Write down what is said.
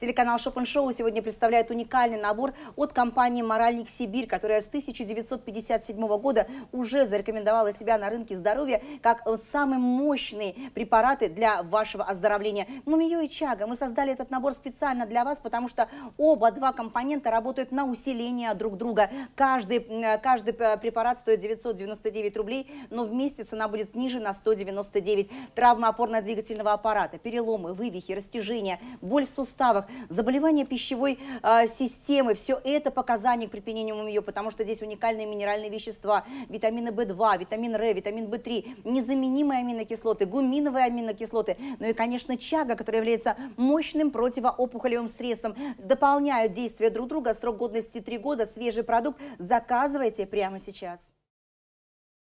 Телеканал Шопен Шоу сегодня представляет уникальный набор от компании «Моральник Сибирь», которая с 1957 года уже зарекомендовала себя на рынке здоровья как самые мощные препараты для вашего оздоровления. Мумиё ну, и Чага, мы создали этот набор специально для вас, потому что оба два компонента работают на усиление друг друга. Каждый, каждый э, препарат стоит 999 рублей, но вместе цена будет ниже на 199. Травма опорно-двигательного аппарата, переломы, вывихи, растяжения, боль в суставах, заболевания пищевой э, системы, все это показания к припьянению ее, потому что здесь уникальные минеральные вещества, витамины В2, витамин Р, витамин В3, незаменимые аминокислоты, гуминовые аминокислоты, ну и, конечно, чага, которая является мощным противоопухолевым средством, дополняют действия друг друга, срок годности 3 года, свежий продукт, заказывайте прямо сейчас.